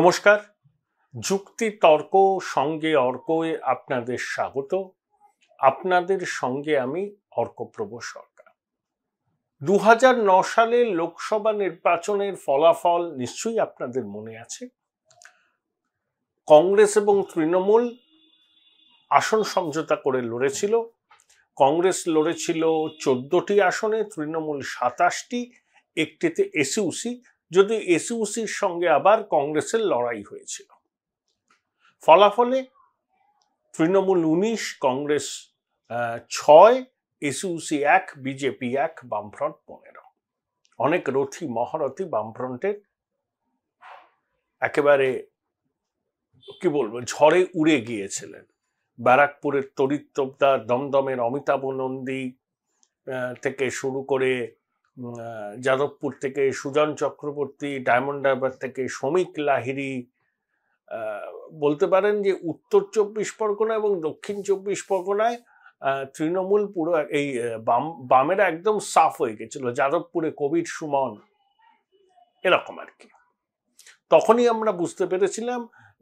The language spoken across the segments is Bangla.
নমস্কার যুক্তি তর্ক সঙ্গে অর্কয়ে আপনাদের স্বাগত আপনাদের সঙ্গে আমি অর্কপ্রভ সরকার দু সালে লোকসভা নির্বাচনের ফলাফল নিশ্চয়ই আপনাদের মনে আছে কংগ্রেস এবং তৃণমূল আসন সমঝোতা করে লড়েছিল কংগ্রেস লড়েছিল চোদ্দটি আসনে তৃণমূল সাতাশটি একটিতে এসিউসি যদি এসিউসির সঙ্গে আবার কংগ্রেসের লড়াই হয়েছিল ফলাফলে তৃণমূল উনিশ কংগ্রেস ছয় এসিউসি এক বিজেপি এক বামফ্রন্ট পনেরো অনেক রথী মহারথী বামফ্রন্টের একেবারে কি বলবো ঝড়ে উড়ে গিয়েছিলেন ব্যারাকপুরের তরিত্তবদার দমদমের অমিতাভ নন্দী থেকে শুরু করে যাদবপুর থেকে সুজন চক্রবর্তী ডায়মন্ড হারবার থেকে শ্রমিক লাহিরি বলতে পারেন যে উত্তর চব্বিশ পরগনা এবং দক্ষিণ চব্বিশ পরগনায় তৃণমূল পুরো এই বাম বামেরা একদম সাফ হয়ে গেছিল যাদবপুরে কোভিড সুমন এরকম আর কি তখনই আমরা বুঝতে পেরেছিলাম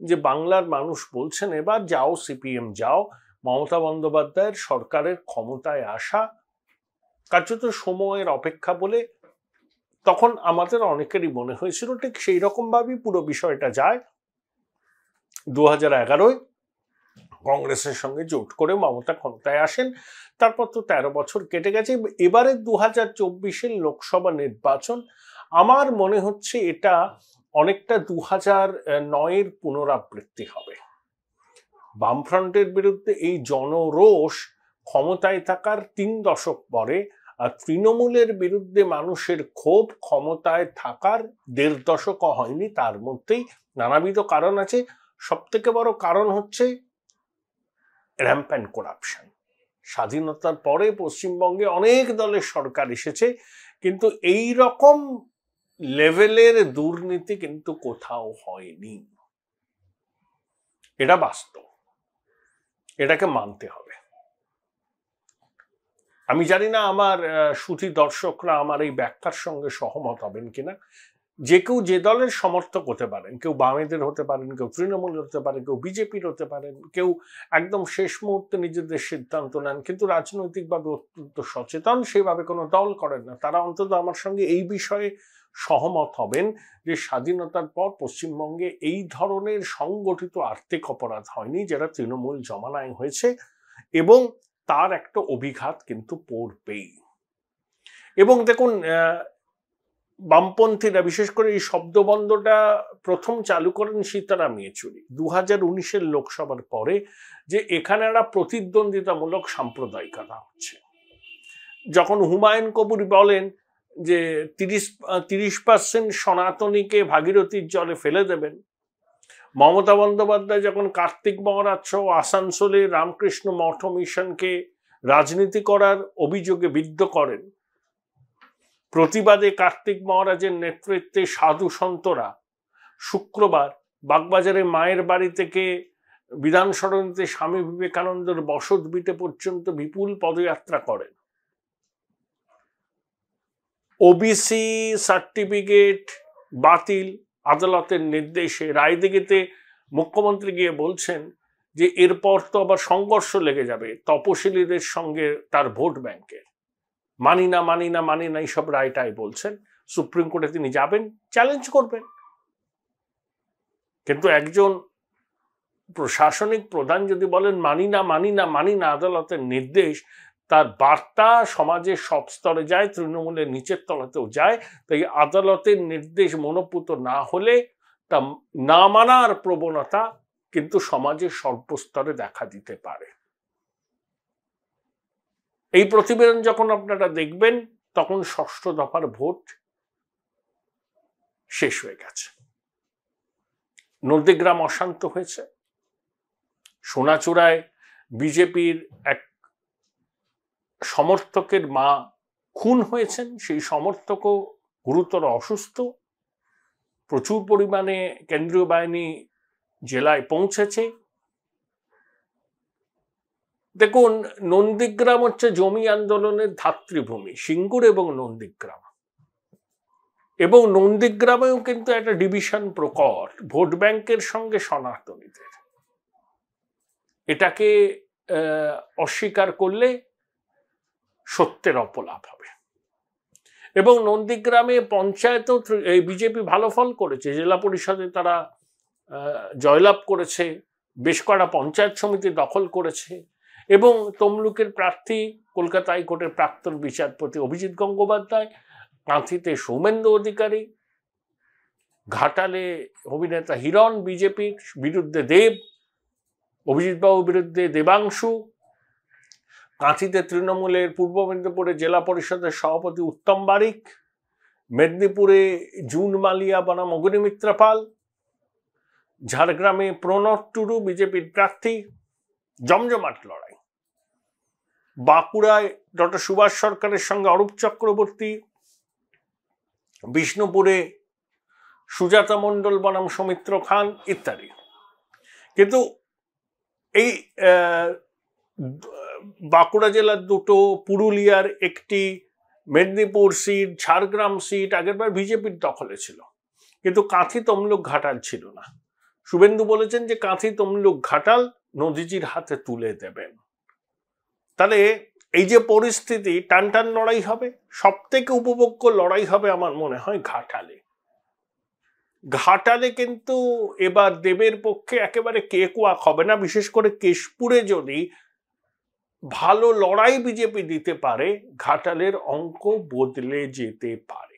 যে বাংলার মানুষ বলছেন এবার যাও সিপিএম যাও মমতা বন্দ্যোপাধ্যায়ের সরকারের ক্ষমতায় আসা কার্যত সময়ের অপেক্ষা বলে তখন আমাদের অনেকেরই মনে হয়েছিল ঠিক সেই রকমভাবেই পুরো বিষয়টা যায় দু হাজার এগারোয় কংগ্রেসের সঙ্গে জোট করে মমতা ক্ষমতায় আসেন তারপর তো তেরো বছর কেটে গেছে এবারে দু হাজার চব্বিশের লোকসভা নির্বাচন আমার মনে হচ্ছে এটা অনেকটা দু হাজার নয়ের পুনরাবৃত্তি হবে বামফ্রন্টের বিরুদ্ধে এই জনরোষ ক্ষমতায় থাকার তিন দশক পরে আর তৃণমূলের বিরুদ্ধে মানুষের ক্ষোভ ক্ষমতায় থাকার দেড় দশকও হয়নি তার মধ্যেই নানাবিধ কারণ আছে সব থেকে বড় কারণ হচ্ছে র্যাম্প অ্যান্ড করাপশন স্বাধীনতার পরে পশ্চিমবঙ্গে অনেক দলের সরকার এসেছে কিন্তু এই রকম লেভেলের দুর্নীতি কিন্তু কোথাও হয়নি এটা বাস্তব এটাকে মানতে হবে আমি জানি না আমার সুতি দর্শকরা আমার এই ব্যাখ্যার সঙ্গে সহমত হবেন কিনা যে কেউ যে দলের সমর্থক হতে পারেন কেউ বামেদের হতে পারেন কেউ তৃণমূল হতে পারেন কেউ বিজেপির হতে পারেন কেউ একদম শেষ মুহূর্তে নিজেদের সিদ্ধান্ত নেন কিন্তু রাজনৈতিকভাবে অত্যন্ত সচেতন সেইভাবে কোনো দল করেন না তারা অন্তত আমার সঙ্গে এই বিষয়ে সহমত হবেন যে স্বাধীনতার পর পশ্চিমবঙ্গে এই ধরনের সংগঠিত আর্থিক অপরাধ হয়নি যারা তৃণমূল জমানায় হয়েছে এবং তার একটা অভিঘাত কিন্তু পড়বেই এবং দেখুন বামপন্থীরা বিশেষ করে এই শব্দবন্ধটা প্রথম চালু করেন সীতারাম ইয়েচুরি দু হাজার উনিশের লোকসভার পরে যে এখানে একটা প্রতিদ্বন্দ্বিতামূলক সাম্প্রদায়িকতা হচ্ছে যখন হুমায়ুন কবুর বলেন যে তিরিশ তিরিশ পার্সেন্ট সনাতনীকে ভাগীরথীর জলে ফেলে দেবেন মমতা বন্দ্যোপাধ্যায় যখন কার্তিক মহারাজ সহ আসানসোলে রামকৃষ্ণ মঠ মিশনকে রাজনীতি করার অভিযোগে বিদ্ধ করেন প্রতিবাদে কার্তিক মহারাজের নেতৃত্বে সাধু সন্তরা শুক্রবার বাগবাজারে মায়ের বাড়ি থেকে বিধান সরণিতে স্বামী বিবেকানন্দের বসত বিটে পর্যন্ত বিপুল পদযাত্রা করেন ওবিসি সার্টিফিকেট বাতিল আদালতের নির্দেশে রায়দিঘিতে মুখ্যমন্ত্রী গিয়ে বলছেন যে এরপর তো আবার সংঘর্ষ লেগে যাবে তপশিলীদের সঙ্গে তার ভোট ব্যাংকের মানি না মানি না মানি না এইসব রায়টাই বলছেন সুপ্রিম কোর্টে তিনি যাবেন চ্যালেঞ্জ করবেন কিন্তু একজন প্রশাসনিক প্রধান যদি বলেন মানি না মানি না মানি না আদালতের নির্দেশ তার বার্তা সমাজে সব স্তরে যায় তৃণমূলের নিচের তলাতেও যায় তাই আদালতের নির্দেশ মনোপুত না হলে তা না মানার প্রবণতা কিন্তু সমাজে সর্বস্তরে দেখা দিতে পারে এই প্রতিবেদন যখন আপনারা দেখবেন তখন ষষ্ঠ দফার ভোট শেষ হয়ে গেছে নদীগ্রাম অশান্ত হয়েছে সোনাচূড়ায় বিজেপির এক সমর্থকের মা খুন হয়েছেন সেই সমর্থকও গুরুতর অসুস্থ প্রচুর পরিমাণে কেন্দ্রীয় বাহিনী জেলায় পৌঁছেছে দেখুন নন্দীগ্রাম হচ্ছে জমি আন্দোলনের ধাতৃভূমি সিঙ্গুর এবং নন্দীগ্রাম এবং নন্দীগ্রামেও কিন্তু একটা ডিভিশন প্রকর ভোট ব্যাংকের সঙ্গে সনাতনীদের এটাকে অস্বীকার করলে সত্যের অপলাভ হবে এবং নন্দীগ্রামে পঞ্চায়েতেও এই বিজেপি ভালো ফল করেছে জেলা পরিষদে তারা জয়লাভ করেছে বেশ কটা পঞ্চায়েত সমিতি দখল করেছে এবং তমলুকের প্রার্থী কলকাতা হাইকোর্টের প্রাক্তন বিচারপতি অভিজিৎ গঙ্গোপাধ্যায় কাঁথিতে সৌমেন্দ্র অধিকারী ঘাটালে অভিনেতা হিরণ বিজেপির বিরুদ্ধে দেব অভিজিৎবাবুর বিরুদ্ধে দেবাংশু কাঁথিতে তৃণমূলের পূর্ব মেদিনীপুরে জেলা পরিষদের সভাপতি উত্তম বারিক মেদিনীপুরে জুন মালিয়া বনাম অগ্নিমিত্রা পাল ঝাড়গ্রামে প্রণব টুডু বিজেপির প্রার্থী জমজমাট লড়াই বাঁকুড়ায় ডক্টর সুভাষ সরকারের সঙ্গে অরূপ চক্রবর্তী বিষ্ণুপুরে সুজাতা মণ্ডল বনাম সৌমিত্র খান ইত্যাদি কিন্তু এই বাঁকুড়া জেলার দুটো পুরুলিয়ার একটি মেদিনীপুর সিট ঝাড়গ্রাম সিট আগেরবার বিজেপির দখলে ছিল কিন্তু কাঁথি তমলুক ঘাটাল ছিল না শুভেন্দু বলেছেন যে কাঁথি তমলুক ঘাটাল নদীজির হাতে তুলে দেবেন তাহলে এই যে পরিস্থিতি টান টান লড়াই হবে সব থেকে উপভোগ্য লড়াই হবে আমার মনে হয় ঘাটালে ঘাটালে কিন্তু এবার দেবের পক্ষে একেবারে কেকুয়াক হবে না বিশেষ করে কেশপুরে যদি ভালো লড়াই বিজেপি দিতে পারে ঘাটালের অঙ্ক বদলে যেতে পারে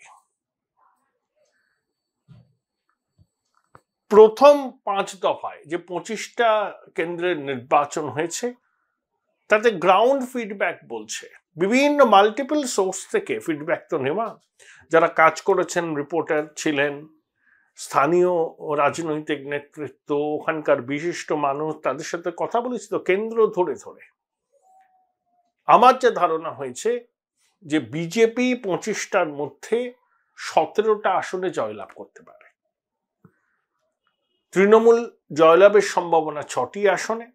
প্রথম পাঁচ দফায় যে পঁচিশটা কেন্দ্রের নির্বাচন হয়েছে তাতে গ্রাউন্ড ফিডব্যাক বলছে বিভিন্ন মাল্টিপল সোর্স থেকে ফিডব্যাক তো নেওয়া যারা কাজ করেছেন রিপোর্টার ছিলেন স্থানীয় রাজনৈতিক নেতৃত্ব ওখানকার বিশিষ্ট মানুষ তাদের সাথে কথা বলেছিল কেন্দ্র ধরে ধরে আমার যে ধারণা হয়েছে যে বিজেপি পঁচিশটার মধ্যে সতেরোটা আসনে জয়লাভ করতে পারে তৃণমূল জয়লাভের সম্ভাবনা ছটি আসনে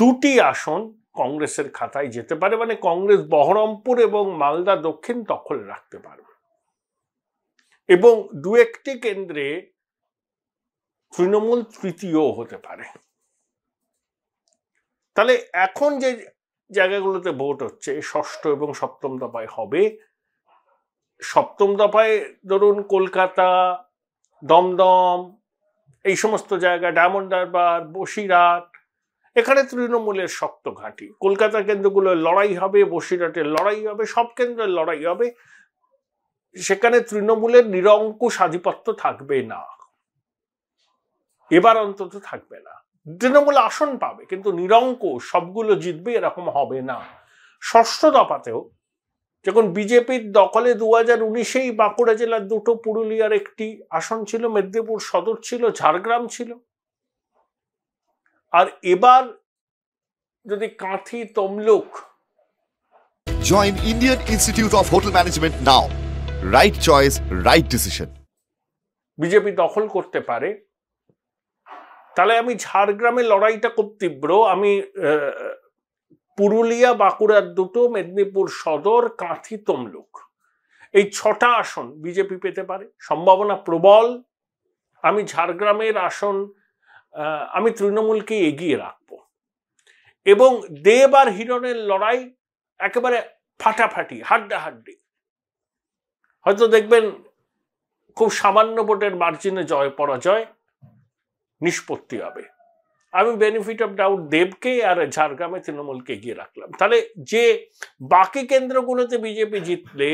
দুটি আসন কংগ্রেসের খাতায় যেতে পারে মানে কংগ্রেস বহরমপুর এবং মালদা দক্ষিণ দখল রাখতে পারবে এবং দু একটি কেন্দ্রে তৃণমূল তৃতীয় হতে পারে তাহলে এখন যে জায়গাগুলোতে ভোট হচ্ছে ষষ্ঠ এবং সপ্তম দফায় হবে সপ্তম দফায় ধরুন কলকাতা দমদম এই সমস্ত জায়গা ডায়মন্ড হারবার বসিরহাট এখানে তৃণমূলের শক্ত ঘাঁটি কলকাতা কেন্দ্রগুলো লড়াই হবে বসিরহাটের লড়াই হবে সব কেন্দ্রের লড়াই হবে সেখানে তৃণমূলের নিরঙ্কুশ আধিপত্য থাকবে না এবার অন্তত থাকবে না তৃণমূল আসন পাবে কিন্তু নিরঙ্ক সবগুলো জিতবে এরকম হবে না ষষ্ঠ দফাতেও যখন বিজেপির দখলে দু হাজার উনিশেই বাঁকুড়া জেলার দুটো পুরুলিয়ার একটি আসন ছিল মেদিনীপুর সদর ছিল ঝাড়গ্রাম ছিল আর এবার যদি Kanthi Tamluk join Indian Institute of Hotel Management now right choice right decision BJP দখল করতে পারে তাহলে আমি ঝাড়গ্রামে লড়াইটা খুব তীব্র আমি পুরুলিয়া বাঁকুড়ার দুটো মেদিনীপুর সদর কাঁথি তমলুক এই ছটা আসন বিজেপি পেতে পারে সম্ভাবনা প্রবল আমি ঝাড়গ্রামের আসন আমি তৃণমূলকে এগিয়ে রাখব এবং দেব আর হিরণের লড়াই একেবারে ফাটাফাটি হাড্ডা হাড্ডি হয়তো দেখবেন খুব সামান্য ভোটের মার্জিনে জয় পরাজয় নিষ্পত্তি হবে আমি বেনিফিট অফ ডাউট দেবকে আর ঝাড়গ্রামে তৃণমূলকে গিয়ে রাখলাম তাহলে যে বাকি কেন্দ্রগুলোতে বিজেপি জিতলে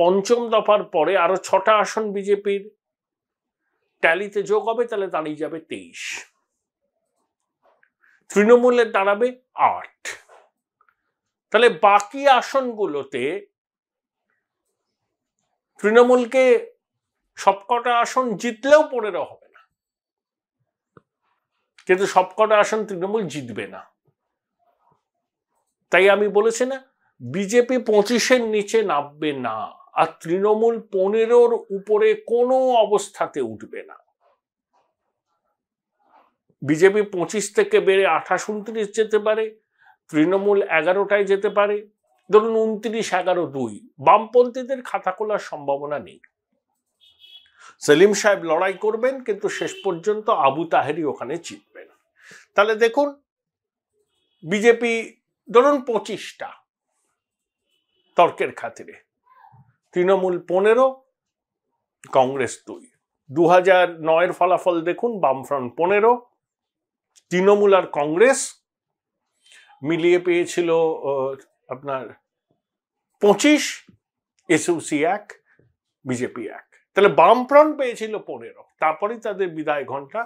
পঞ্চম দফার পরে আরো ছটা আসন বিজেপির ট্যালিতে যোগ হবে তাহলে দাঁড়িয়ে যাবে তেইশ তৃণমূলের দাঁড়াবে আট তাহলে বাকি আসনগুলোতে তৃণমূলকে সবকটা আসন জিতলেও পনেরো হবে কিন্তু সবকটা আসন তৃণমূল জিতবে না তাই আমি বলেছি না বিজেপি পঁচিশের নিচে নামবে না আর তৃণমূল পনেরোর উপরে কোনো অবস্থাতে উঠবে না বিজেপি পঁচিশ থেকে বেড়ে আঠাশ উনত্রিশ যেতে পারে তৃণমূল এগারোটায় যেতে পারে ধরুন উনত্রিশ এগারো দুই বামপন্থীদের খাতা খোলার সম্ভাবনা নেই সেলিম সাহেব লড়াই করবেন কিন্তু শেষ পর্যন্ত আবু তাহেরি ওখানে জিতবে তাহলে দেখুন বিজেপি ধরুন পঁচিশটা তর্কের খাতিরে তৃণমূল পনেরো কংগ্রেস দুই দু হাজার নয়ের ফলাফল দেখুন বামফ্রন্ট পনেরো তৃণমূল আর কংগ্রেস মিলিয়ে পেয়েছিল আপনার পঁচিশ এসইউসি এক বিজেপি এক তাহলে বামফ্রন্ট পেয়েছিল পনেরো তারপরেই তাদের বিদায় ঘন্টা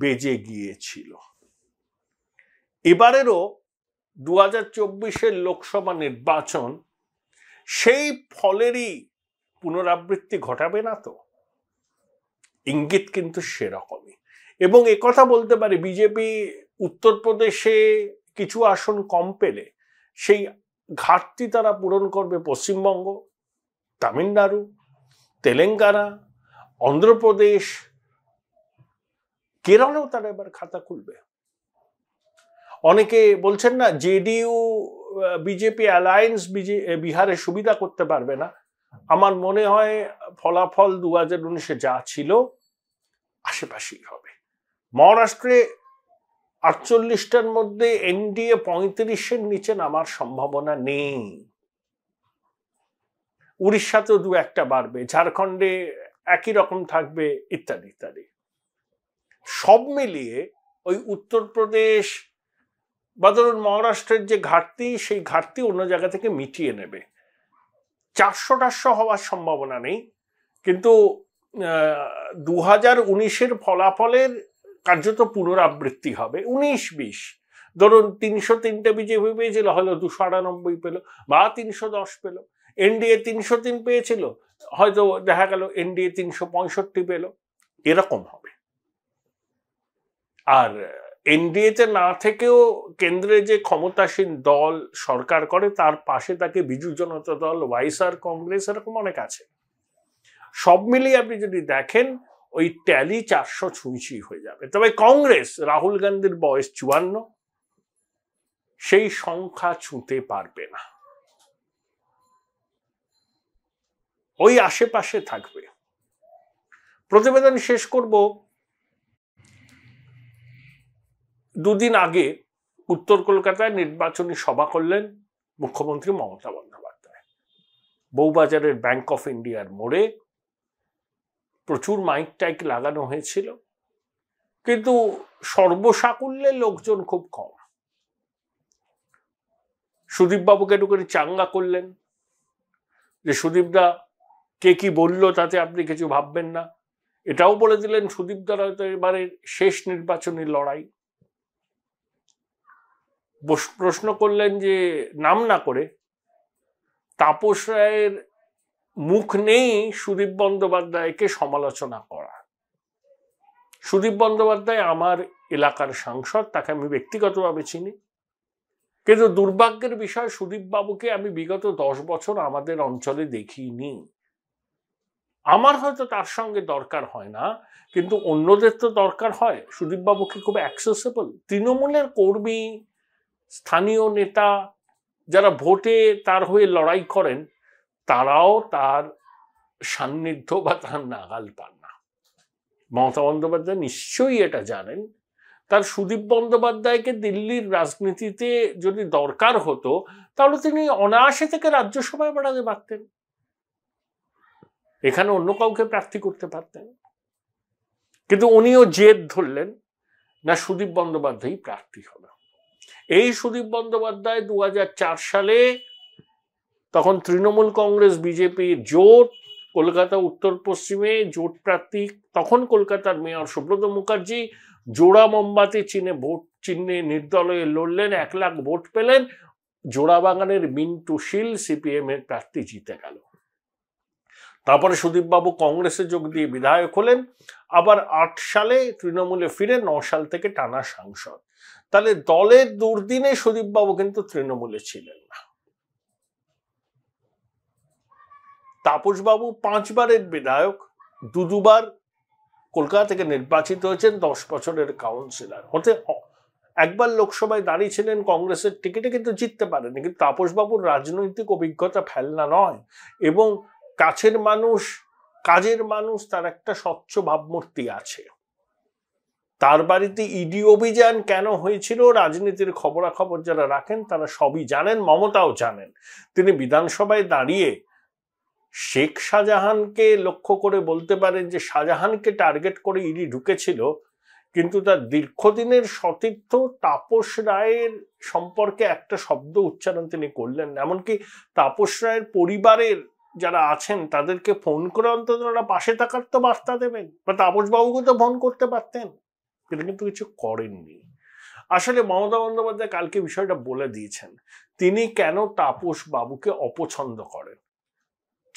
বেজে গিয়েছিল এবারেরও দু হাজার চব্বিশের লোকসভা নির্বাচন সেই ফলেরই পুনরাবৃত্তি ঘটাবে না তো ইঙ্গিত কিন্তু সেরকমই এবং কথা বলতে পারে বিজেপি উত্তরপ্রদেশে কিছু আসন কম পেলে সেই ঘাটতি তারা পূরণ করবে পশ্চিমবঙ্গ তামিলনাড়ু তেলেঙ্গানা অন্ধ্রপ্রদেশ কেরলেও তারা এবার খাতা খুলবে অনেকে বলছেন না জেডিইউ বিজেপি অ্যালায়েন্স বিহারে সুবিধা করতে পারবে না আমার মনে হয় ফলাফল দু হাজার উনিশে যা ছিল আশেপাশেই হবে মহারাষ্ট্রে আটচল্লিশটার মধ্যে এনডিএ পঁয়ত্রিশের নিচে নামার সম্ভাবনা নেই উড়িষ্যাতেও দু একটা বাড়বে ঝাড়খণ্ডে একই রকম থাকবে ইত্যাদি ইত্যাদি সব মিলিয়ে ওই উত্তরপ্রদেশ বা ধরুন মহারাষ্ট্রের যে ঘাটতি সেই ঘাটতি অন্য জায়গা থেকে মিটিয়ে নেবে চারশো টারশো হওয়ার সম্ভাবনা নেই কিন্তু দু হাজার উনিশের ফলাফলের কার্যত পুনরাবৃত্তি হবে উনিশ বিশ ধরুন তিনশো তিনটে বিজেপি পেয়েছিল হয়তো দুশো আটানব্বই পেল বা তিনশো দশ পেল এনডিএ তিনশো তিন পেয়েছিল হয়তো দেখা গেল এনডিএ তিনশো পঁয়ষট্টি পেল এরকম হবে আর এনডিএতে না থেকেও কেন্দ্রে যে ক্ষমতাসীন দল সরকার করে তার পাশে তাকে বিজু জনতা দল ওয়াইসার কংগ্রেস এরকম অনেক আছে সব মিলিয়ে আপনি যদি দেখেন ওই ট্যালি চারশো ছুঁচি হয়ে যাবে তবে কংগ্রেস রাহুল গান্ধীর বয়স চুয়ান্ন সেই সংখ্যা ছুঁতে পারবে না ওই আশেপাশে থাকবে প্রতিবেদন শেষ করব দুদিন আগে উত্তর কলকাতায় নির্বাচনী সভা করলেন মুখ্যমন্ত্রী মমতা বন্দ্যোপাধ্যায় বউবাজারের ব্যাংক অফ ইন্ডিয়ার মোড়ে প্রচুর মাইক টাইক লাগানো হয়েছিল কিন্তু সর্বসাকুল্যে লোকজন খুব কম সুদীপবাবুকে ঢুকে চাঙ্গা করলেন যে সুদীপদা কে কি বলল তাতে আপনি কিছু ভাববেন না এটাও বলে দিলেন সুদীপদার হয়তো এবারে শেষ নির্বাচনী লড়াই প্রশ্ন করলেন যে নাম না করে তাপস রায়ের মুখ নেই সুদীপ বন্দ্যোপাধ্যায়কে সমালোচনা করা সুদীপ বন্দ্যোপাধ্যায় আমার এলাকার সাংসদ তাকে আমি ব্যক্তিগতভাবে চিনি কিন্তু দুর্ভাগ্যের বিষয় সুদীপ বাবুকে আমি বিগত দশ বছর আমাদের অঞ্চলে দেখিনি আমার হয়তো তার সঙ্গে দরকার হয় না কিন্তু অন্যদের তো দরকার হয় সুদীপবাবুকে খুব অ্যাক্সেসেবল তৃণমূলের কর্মী স্থানীয় নেতা যারা ভোটে তার হয়ে লড়াই করেন তারাও তার সান্নিধ্য বা তার নাগাল পান না মমতা বন্দ্যোপাধ্যায় নিশ্চয়ই এটা জানেন তার সুদীপ বন্দ্যোপাধ্যায়কে দিল্লির রাজনীতিতে যদি দরকার হতো তাহলে তিনি অনায়াসে থেকে রাজ্যসভায় বাড়াতে পারতেন এখানে অন্য কাউকে প্রার্থী করতে পারতেন কিন্তু উনিও জেদ ধরলেন না সুদীপ বন্দ্যোপাধ্যায়ই প্রার্থী হবে এই সুদীপ বন্দ্যোপাধ্যায় দু সালে তখন তৃণমূল কংগ্রেস বিজেপির জোট কলকাতা উত্তর পশ্চিমে জোট প্রার্থী তখন কলকাতার মেয়র সুব্রত মুখার্জি জোড়া মোমবাতি চিনে ভোট চিহ্নে নির্দলে লড়লেন এক লাখ ভোট পেলেন জোড়া বাগানের মিন্টু শীল সিপিএম এর প্রার্থী জিতে গেল তারপরে সুদীপবাবু কংগ্রেসে যোগ দিয়ে বিধায়ক হলেন আবার আট সালে তৃণমূলে ফিরে ন সাল থেকে টানা সাংসদ তাহলে দলের দুর্দিনে সুদীপবাবু কিন্তু তৃণমূলে ছিলেন না তাপসবাবু পাঁচবারের বিধায়ক দু দুবার কলকাতা থেকে নির্বাচিত হয়েছেন দশ বছরের কাউন্সিলর হতে একবার লোকসভায় দাঁড়িয়েছিলেন কংগ্রেসের টিকিটে কিন্তু জিততে পারেনি কিন্তু তাপসবাবুর রাজনৈতিক অভিজ্ঞতা ফেলনা নয় এবং কাছের মানুষ কাজের মানুষ তার একটা স্বচ্ছ ভাবমূর্তি আছে তার বাড়িতে ইডি অভিযান কেন হয়েছিল রাজনীতির খবরাখবর যারা রাখেন তারা সবই জানেন মমতাও জানেন তিনি বিধানসভায় দাঁড়িয়ে শেখ শাহজাহানকে লক্ষ্য করে বলতে পারেন যে শাহজাহানকে টার্গেট করে ইডি ঢুকেছিল কিন্তু তার দীর্ঘদিনের সতীর্থ তাপস রায়ের সম্পর্কে একটা শব্দ উচ্চারণ তিনি করলেন এমনকি তাপস রায়ের পরিবারের যারা আছেন তাদেরকে ফোন করে অন্তত ওরা পাশে থাকার তো বার্তা দেবেন বা তাপসবাবুকে তো ফোন করতে পারতেন তিনি কিন্তু কিছু করেননি আসলে মমতা বন্দ্যোপাধ্যায় কালকে বিষয়টা বলে দিয়েছেন তিনি কেন তাপস বাবুকে অপছন্দ করেন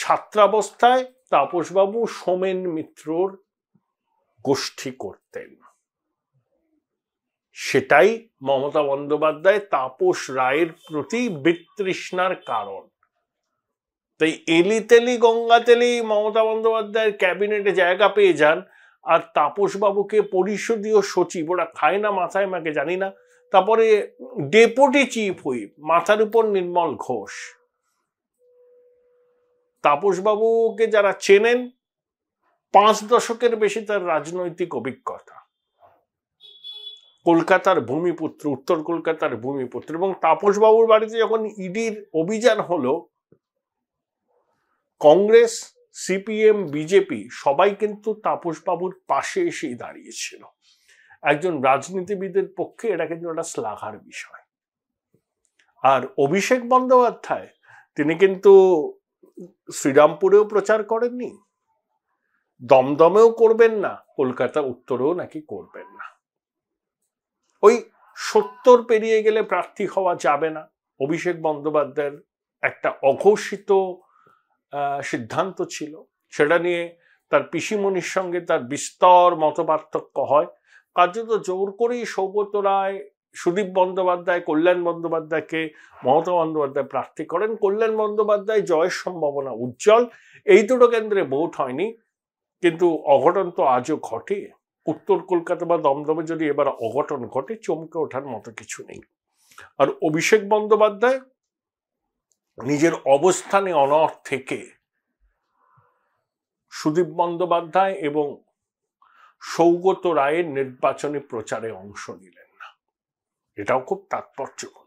ছাত্রাবস্থায় তাপসবাবু সোমেন মিত্রর গোষ্ঠী করতেন সেটাই মমতা বন্দ্যোপাধ্যায় তাপস রায়ের প্রতি বিতৃষ্ণার কারণ তাই এলি তেলি গঙ্গা তেলি মমতা বন্দ্যোপাধ্যায়ের ক্যাবিনেটে জায়গা পেয়ে যান আর তাপসবাবুকে পরিষদীয় সচিব ওরা খায় না মাথায় মাকে জানি না তারপরে ডেপুটি চিফ হই মাথার উপর নির্মল ঘোষ তাপসবাবুকে যারা চেনেন পাঁচ দশকের বেশি তার রাজনৈতিক অভিজ্ঞতা কলকাতার ভূমিপুত্র উত্তর কলকাতার ভূমিপুত্র এবং তাপসবাবুর বাড়িতে যখন ইডির অভিযান হলো কংগ্রেস সিপিএম বিজেপি সবাই কিন্তু তাপসবাবুর পাশে এসেই দাঁড়িয়েছিল একজন রাজনীতিবিদের পক্ষে এটা কিন্তু একটা শ্লাঘার বিষয় আর অভিষেক বন্দ্যোপাধ্যায় তিনি কিন্তু শ্রীরামপুরেও প্রচার করেননি দমদমেও করবেন না কলকাতা উত্তরেও নাকি করবেন না ওই সত্তর পেরিয়ে গেলে প্রার্থী হওয়া যাবে না অভিষেক বন্দ্যোপাধ্যায়ের একটা অঘোষিত সিদ্ধান্ত ছিল সেটা নিয়ে তার পিসিমণির সঙ্গে তার বিস্তর মত পার্থক্য হয় কার্যত জোর করেই সৌগত রায় সুদীপ বন্দ্যোপাধ্যায় কল্যাণ বন্দ্যোপাধ্যায়কে মমতা বন্দ্যোপাধ্যায় প্রার্থী করেন কল্যাণ বন্দ্যোপাধ্যায় জয়ের সম্ভাবনা উজ্জ্বল এই দুটো কেন্দ্রে ভোট হয়নি কিন্তু অঘটন তো আজও ঘটে উত্তর কলকাতা বা দমদমে যদি এবার অঘটন ঘটে চমকে ওঠার মতো কিছু নেই আর অভিষেক বন্দ্যোপাধ্যায় নিজের অবস্থানে অনর থেকে সুদীপ বন্দ্যোপাধ্যায় এবং সৌগত রায়ের নির্বাচনী প্রচারে অংশ নিলেন না এটাও খুব তাৎপর্যপূর্ণ